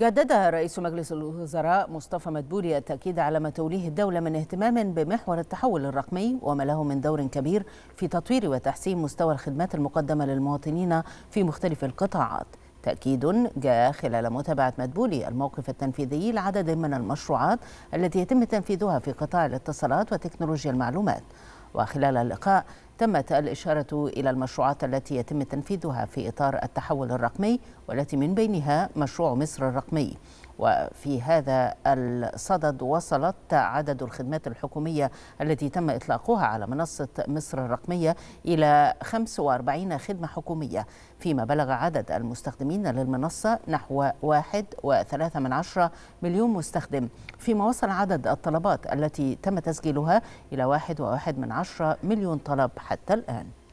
جدد رئيس مجلس الوزراء مصطفى مدبولي التأكيد على ما توليه الدولة من اهتمام بمحور التحول الرقمي وما له من دور كبير في تطوير وتحسين مستوى الخدمات المقدمة للمواطنين في مختلف القطاعات تأكيد جاء خلال متابعة مدبولي الموقف التنفيذي لعدد من المشروعات التي يتم تنفيذها في قطاع الاتصالات وتكنولوجيا المعلومات وخلال اللقاء تمت الإشارة إلى المشروعات التي يتم تنفيذها في إطار التحول الرقمي والتي من بينها مشروع مصر الرقمي وفي هذا الصدد وصلت عدد الخدمات الحكومية التي تم إطلاقها على منصة مصر الرقمية إلى 45 خدمة حكومية فيما بلغ عدد المستخدمين للمنصة نحو 1.3 مليون مستخدم فيما وصل عدد الطلبات التي تم تسجيلها إلى 1.1 مليون طلب حتى الآن